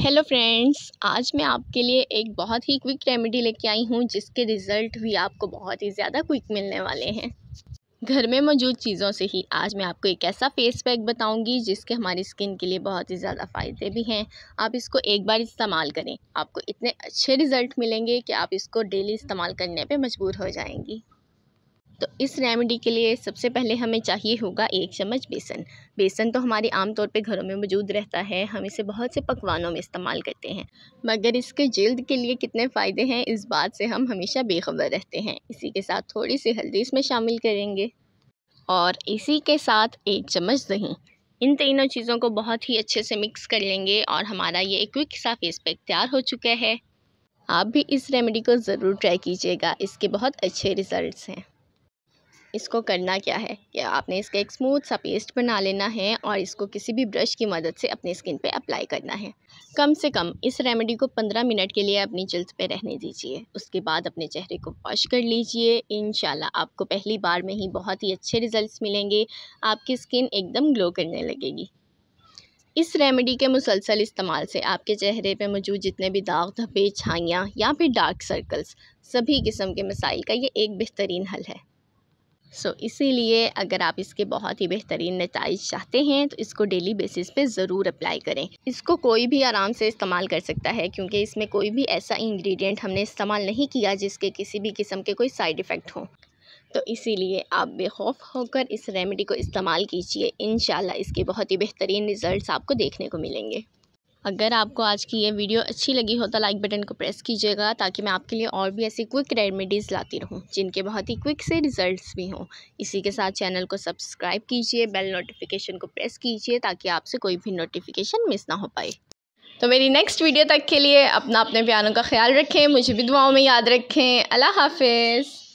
hello friends आज मैं आपके लिए एक बहुत ही क्विक रेमेडी लेके आई हूँ जिसके रिज़ल्ट भी आपको बहुत ही ज़्यादा क्विक मिलने वाले हैं घर में मौजूद चीज़ों से ही आज मैं आपको एक ऐसा फेस पैक बताऊंगी जिसके हमारी स्किन के लिए बहुत ही ज़्यादा फ़ायदे भी हैं आप इसको एक बार इस्तेमाल करें आपको इतने अच्छे रिज़ल्ट मिलेंगे कि आप इसको डेली इस्तेमाल करने पर मजबूर हो जाएंगी तो इस रेमेडी के लिए सबसे पहले हमें चाहिए होगा एक चम्मच बेसन बेसन तो हमारे तौर पे घरों में मौजूद रहता है हम इसे बहुत से पकवानों में इस्तेमाल करते हैं मगर इसके जल्द के लिए कितने फ़ायदे हैं इस बात से हम हमेशा बेखबर रहते हैं इसी के साथ थोड़ी सी हल्दी इसमें शामिल करेंगे और इसी के साथ एक चम्मच दही इन तीनों चीज़ों को बहुत ही अच्छे से मिक्स कर लेंगे और हमारा ये क्विक सा फेस पैक तैयार हो चुका है आप भी इस रेमेडी को ज़रूर ट्राई कीजिएगा इसके बहुत अच्छे रिज़ल्ट हैं इसको करना क्या है कि आपने इसका एक स्मूथ सा पेस्ट बना लेना है और इसको किसी भी ब्रश की मदद से अपने स्किन पे अप्लाई करना है कम से कम इस रेमेडी को पंद्रह मिनट के लिए अपनी जल्द पे रहने दीजिए उसके बाद अपने चेहरे को वॉश कर लीजिए इन आपको पहली बार में ही बहुत ही अच्छे रिजल्ट मिलेंगे आपकी स्किन एकदम ग्लो करने लगेगी इस रेमेडी के मुसलसल इस्तेमाल से आपके चेहरे पे मौजूद जितने भी दाग धब्बे छाइयाँ या फिर डार्क सर्कल्स सभी किस्म के मसाइल का ये एक बेहतरीन हल है सो so, इसीलिए अगर आप इसके बहुत ही बेहतरीन नतज चाहते हैं तो इसको डेली बेसिस पे ज़रूर अप्लाई करें इसको कोई भी आराम से इस्तेमाल कर सकता है क्योंकि इसमें कोई भी ऐसा इंग्रेडिएंट हमने इस्तेमाल नहीं किया जिसके किसी भी किस्म के कोई साइड इफ़ेक्ट हों तो इसीलिए आप बेखौफ होकर इस रेमेडी को इस्तेमाल कीजिए इन इसके बहुत ही बेहतरीन रिज़ल्ट आपको देखने को मिलेंगे अगर आपको आज की ये वीडियो अच्छी लगी हो तो लाइक बटन को प्रेस कीजिएगा ताकि मैं आपके लिए और भी ऐसी क्विक रेमेडीज़ लाती रहूँ जिनके बहुत ही क्विक से रिजल्ट्स भी हों इसी के साथ चैनल को सब्सक्राइब कीजिए बेल नोटिफिकेशन को प्रेस कीजिए ताकि आपसे कोई भी नोटिफिकेशन मिस ना हो पाए तो मेरी नेक्स्ट वीडियो तक के लिए अपना अपने प्यारों का ख्याल रखें मुझे भी दुआओं में याद रखें अल्लाह हाफिज़